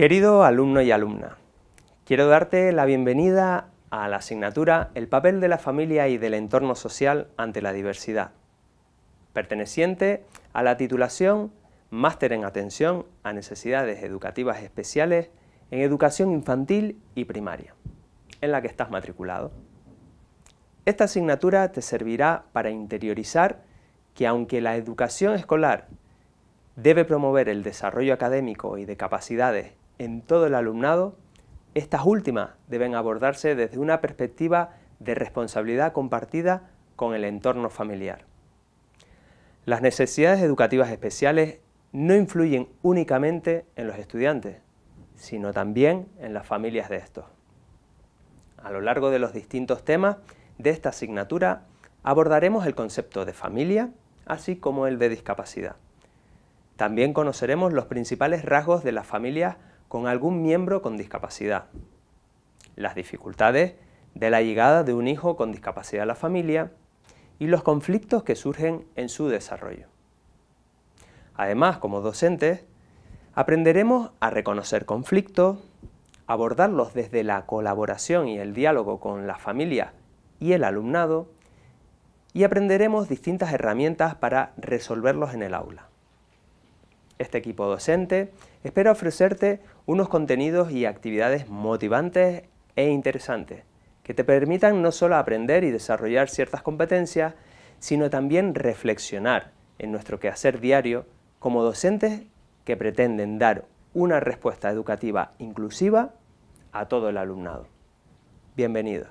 Querido alumno y alumna, quiero darte la bienvenida a la asignatura El papel de la familia y del entorno social ante la diversidad, perteneciente a la titulación Máster en Atención a Necesidades Educativas Especiales en Educación Infantil y Primaria, en la que estás matriculado. Esta asignatura te servirá para interiorizar que aunque la educación escolar debe promover el desarrollo académico y de capacidades en todo el alumnado, estas últimas deben abordarse desde una perspectiva de responsabilidad compartida con el entorno familiar. Las necesidades educativas especiales no influyen únicamente en los estudiantes, sino también en las familias de estos. A lo largo de los distintos temas de esta asignatura abordaremos el concepto de familia, así como el de discapacidad. También conoceremos los principales rasgos de las familias con algún miembro con discapacidad. Las dificultades de la llegada de un hijo con discapacidad a la familia y los conflictos que surgen en su desarrollo. Además, como docentes, aprenderemos a reconocer conflictos, abordarlos desde la colaboración y el diálogo con la familia y el alumnado, y aprenderemos distintas herramientas para resolverlos en el aula. Este equipo docente espera ofrecerte unos contenidos y actividades motivantes e interesantes que te permitan no solo aprender y desarrollar ciertas competencias, sino también reflexionar en nuestro quehacer diario como docentes que pretenden dar una respuesta educativa inclusiva a todo el alumnado. Bienvenidos.